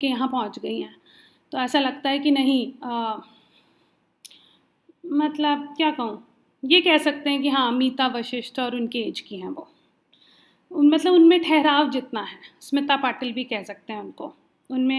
के यहाँ पहुँच गई हैं तो ऐसा लगता है कि नहीं आ, मतलब क्या कहूँ ये कह सकते हैं कि हाँ मीता वशिष्ठ और उनके एज की हैं वो उन मतलब उनमें ठहराव जितना है स्मिता पाटिल भी कह सकते हैं उनको उनमें